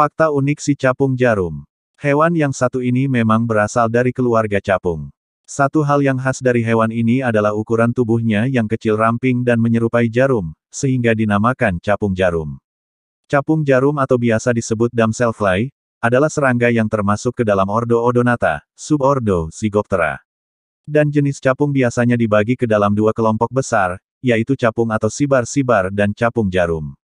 Fakta unik si capung jarum. Hewan yang satu ini memang berasal dari keluarga capung. Satu hal yang khas dari hewan ini adalah ukuran tubuhnya yang kecil ramping dan menyerupai jarum, sehingga dinamakan capung jarum. Capung jarum atau biasa disebut damselfly, adalah serangga yang termasuk ke dalam ordo Odonata, subordo Zygoptera. Dan jenis capung biasanya dibagi ke dalam dua kelompok besar, yaitu capung atau sibar-sibar dan capung jarum.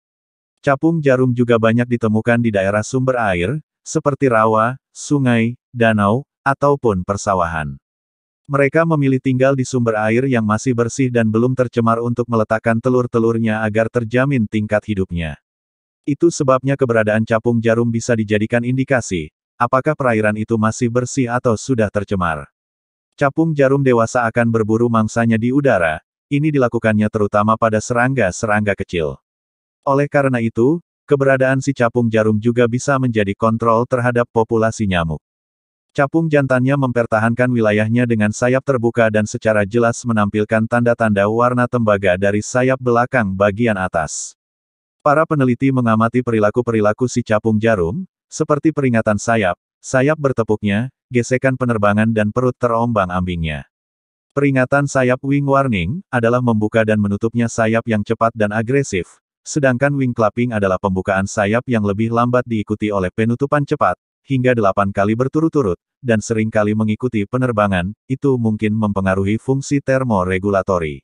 Capung jarum juga banyak ditemukan di daerah sumber air, seperti rawa, sungai, danau, ataupun persawahan. Mereka memilih tinggal di sumber air yang masih bersih dan belum tercemar untuk meletakkan telur-telurnya agar terjamin tingkat hidupnya. Itu sebabnya keberadaan capung jarum bisa dijadikan indikasi, apakah perairan itu masih bersih atau sudah tercemar. Capung jarum dewasa akan berburu mangsanya di udara, ini dilakukannya terutama pada serangga-serangga kecil. Oleh karena itu, keberadaan si capung jarum juga bisa menjadi kontrol terhadap populasi nyamuk. Capung jantannya mempertahankan wilayahnya dengan sayap terbuka dan secara jelas menampilkan tanda-tanda warna tembaga dari sayap belakang bagian atas. Para peneliti mengamati perilaku-perilaku si capung jarum, seperti peringatan sayap, sayap bertepuknya, gesekan penerbangan dan perut terombang-ambingnya. Peringatan sayap wing warning adalah membuka dan menutupnya sayap yang cepat dan agresif, Sedangkan wing clapping adalah pembukaan sayap yang lebih lambat diikuti oleh penutupan cepat, hingga delapan kali berturut-turut, dan sering kali mengikuti penerbangan, itu mungkin mempengaruhi fungsi termoregulatori.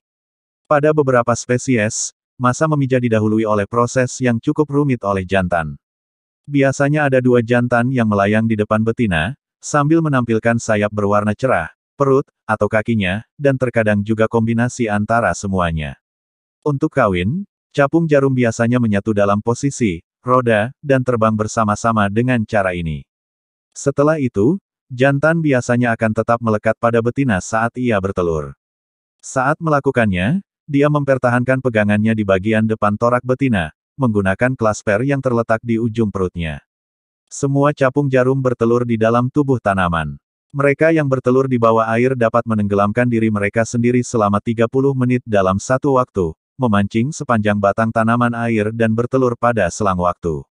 Pada beberapa spesies, masa memijah didahului oleh proses yang cukup rumit oleh jantan. Biasanya ada dua jantan yang melayang di depan betina, sambil menampilkan sayap berwarna cerah, perut, atau kakinya, dan terkadang juga kombinasi antara semuanya. Untuk kawin, Capung jarum biasanya menyatu dalam posisi, roda, dan terbang bersama-sama dengan cara ini. Setelah itu, jantan biasanya akan tetap melekat pada betina saat ia bertelur. Saat melakukannya, dia mempertahankan pegangannya di bagian depan torak betina, menggunakan klasper yang terletak di ujung perutnya. Semua capung jarum bertelur di dalam tubuh tanaman. Mereka yang bertelur di bawah air dapat menenggelamkan diri mereka sendiri selama 30 menit dalam satu waktu, memancing sepanjang batang tanaman air dan bertelur pada selang waktu.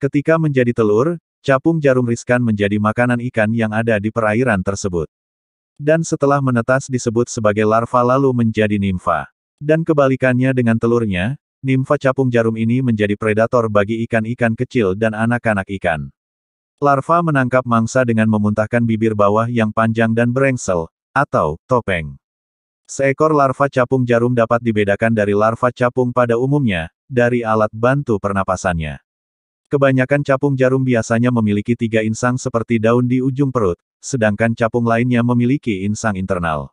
Ketika menjadi telur, capung jarum riskan menjadi makanan ikan yang ada di perairan tersebut. Dan setelah menetas disebut sebagai larva lalu menjadi nimfa. Dan kebalikannya dengan telurnya, nimfa capung jarum ini menjadi predator bagi ikan-ikan kecil dan anak-anak ikan. Larva menangkap mangsa dengan memuntahkan bibir bawah yang panjang dan berengsel, atau topeng. Seekor larva capung jarum dapat dibedakan dari larva capung pada umumnya, dari alat bantu pernapasannya. Kebanyakan capung jarum biasanya memiliki tiga insang seperti daun di ujung perut, sedangkan capung lainnya memiliki insang internal.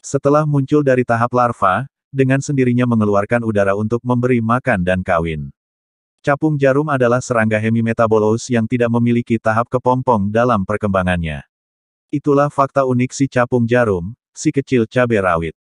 Setelah muncul dari tahap larva, dengan sendirinya mengeluarkan udara untuk memberi makan dan kawin. Capung jarum adalah serangga hemimetabolous yang tidak memiliki tahap kepompong dalam perkembangannya. Itulah fakta unik si capung jarum, si kecil cabai rawit.